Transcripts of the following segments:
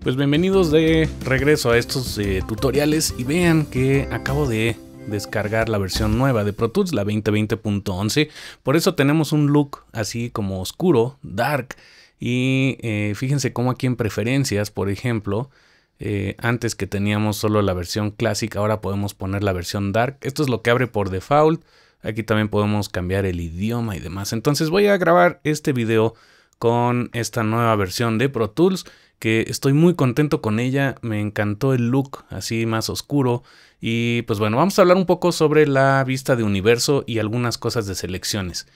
Pues bienvenidos de regreso a estos eh, tutoriales y vean que acabo de descargar la versión nueva de Pro Tools, la 2020.11. Por eso tenemos un look así como oscuro, dark. Y eh, fíjense cómo aquí en preferencias, por ejemplo, eh, antes que teníamos solo la versión clásica, ahora podemos poner la versión dark. Esto es lo que abre por default. Aquí también podemos cambiar el idioma y demás. Entonces voy a grabar este video con esta nueva versión de Pro Tools que estoy muy contento con ella, me encantó el look así más oscuro y pues bueno, vamos a hablar un poco sobre la vista de universo y algunas cosas de selecciones.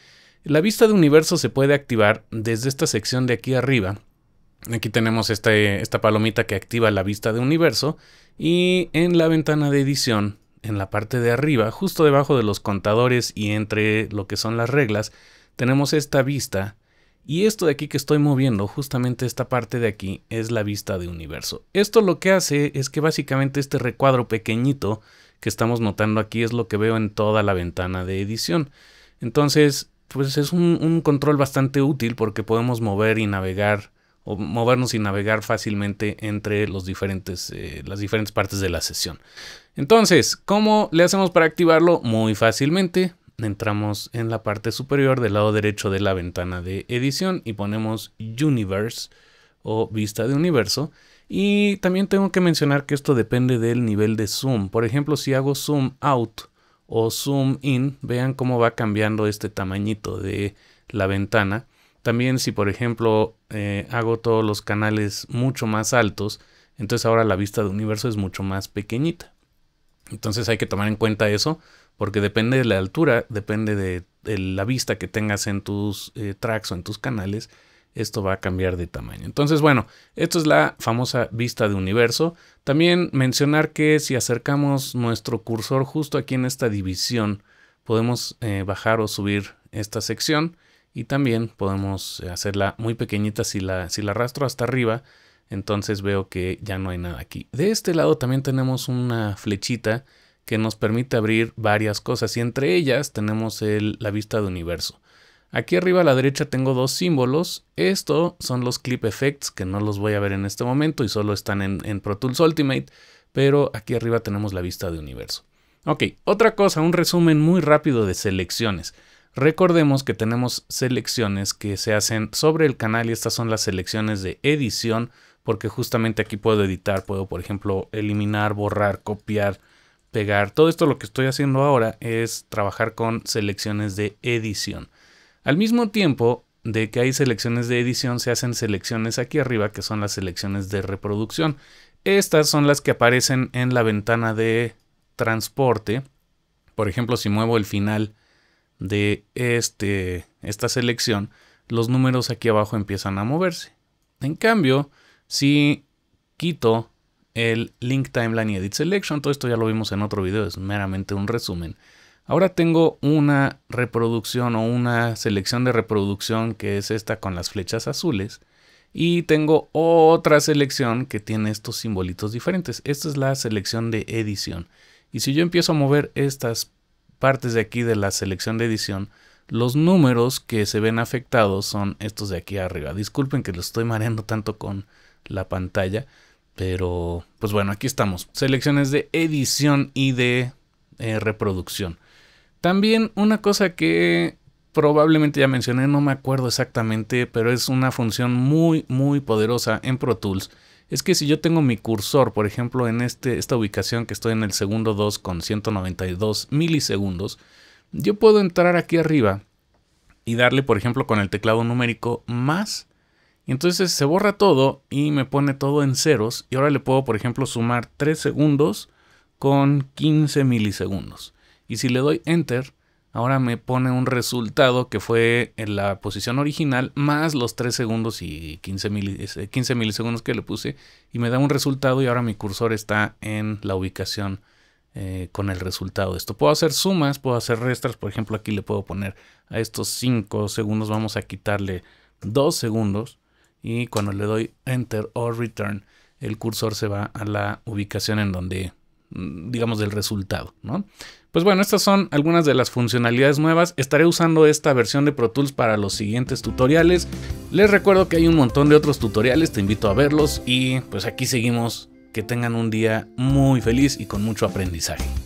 La vista de universo se puede activar desde esta sección de aquí arriba. Aquí tenemos este, esta palomita que activa la vista de universo y en la ventana de edición, en la parte de arriba, justo debajo de los contadores y entre lo que son las reglas, tenemos esta vista y esto de aquí que estoy moviendo, justamente esta parte de aquí, es la vista de universo. Esto lo que hace es que básicamente este recuadro pequeñito que estamos notando aquí es lo que veo en toda la ventana de edición. Entonces, pues es un, control bastante útil porque podemos mover y navegar o movernos y navegar fácilmente entre los diferentes, eh, las diferentes partes de la sesión. Entonces, ¿cómo le hacemos para activarlo? Muy fácilmente, entramos en la parte superior del lado derecho de la ventana de edición y ponemos Universe o vista de universo. Y también tengo que mencionar que esto depende del nivel de zoom. Por ejemplo, si hago zoom out o zoom in, vean cómo va cambiando este tamañito de la ventana. También si por ejemplo eh, hago todos los canales mucho más altos, entonces ahora la vista de universo es mucho más pequeñita. Entonces hay que tomar en cuenta eso porque depende de la altura, depende de, la vista que tengas en tus eh, tracks o en tus canales, esto va a cambiar de tamaño. Entonces, bueno, esto es la famosa vista de universo. También mencionar que si acercamos nuestro cursor justo aquí en esta división, podemos eh, bajar o subir esta sección y también podemos hacerla muy pequeñita si la, si la arrastro hasta arriba. Entonces veo que ya no hay nada aquí. De este lado también tenemos una flechita que nos permite abrir varias cosas y entre ellas tenemos la vista de universo. Aquí arriba a la derecha tengo dos símbolos. Estos son los Clip Effects que no los voy a ver en este momento y solo están en, en Pro Tools Ultimate, pero aquí arriba tenemos la vista de universo. Ok, otra cosa, un resumen muy rápido de selecciones. Recordemos que tenemos selecciones que se hacen sobre el canal y estas son las selecciones de edición porque justamente aquí puedo editar, puedo por ejemplo eliminar, borrar, copiar, pegar. Todo esto lo que estoy haciendo ahora es trabajar con selecciones de edición. Al mismo tiempo de que hay selecciones de edición, se hacen selecciones aquí arriba que son las selecciones de reproducción. Estas son las que aparecen en la ventana de transporte. Por ejemplo, si muevo el final de este, esta selección, los números aquí abajo empiezan a moverse. En cambio, si quito el link timeline y edit selection. Todo esto ya lo vimos en otro video, es meramente un resumen. Ahora tengo una reproducción o una selección de reproducción que es esta con las flechas azules. Y tengo otra selección que tiene estos simbolitos diferentes. Esta es la selección de edición. Y si yo empiezo a mover estas partes de aquí de la selección de edición, los números que se ven afectados son estos de aquí arriba. Disculpen que lo estoy mareando tanto con la pantalla. Pero, pues bueno, aquí estamos. Selecciones de edición y de eh, reproducción. También una cosa que probablemente ya mencioné, no me acuerdo exactamente, pero es una función muy, muy poderosa en Pro Tools. Es que si yo tengo mi cursor, por ejemplo, en este, esta ubicación que estoy en el segundo 2 con 192 milisegundos, yo puedo entrar aquí arriba y darle, por ejemplo, con el teclado numérico más y entonces se borra todo y me pone todo en ceros. Y ahora le puedo, por ejemplo, sumar 3 segundos con 15 milisegundos. Y si le doy enter, ahora me pone un resultado que fue en la posición original más los 3 segundos y 15, eh, milisegundos que le puse. Y me da un resultado y ahora mi cursor está en la ubicación eh, con el resultado de esto. Puedo hacer sumas, puedo hacer restas. Por ejemplo, aquí le puedo poner a estos 5 segundos, vamos a quitarle 2 segundos y cuando le doy enter o return, el cursor se va a la ubicación en donde mm, digamos del resultado, ¿no? Pues bueno, estas son algunas de las funcionalidades nuevas. Estaré usando esta versión de Pro Tools para los siguientes tutoriales. Les recuerdo que hay un montón de otros tutoriales, te invito a verlos y pues aquí seguimos. Que tengan un día muy feliz y con mucho aprendizaje.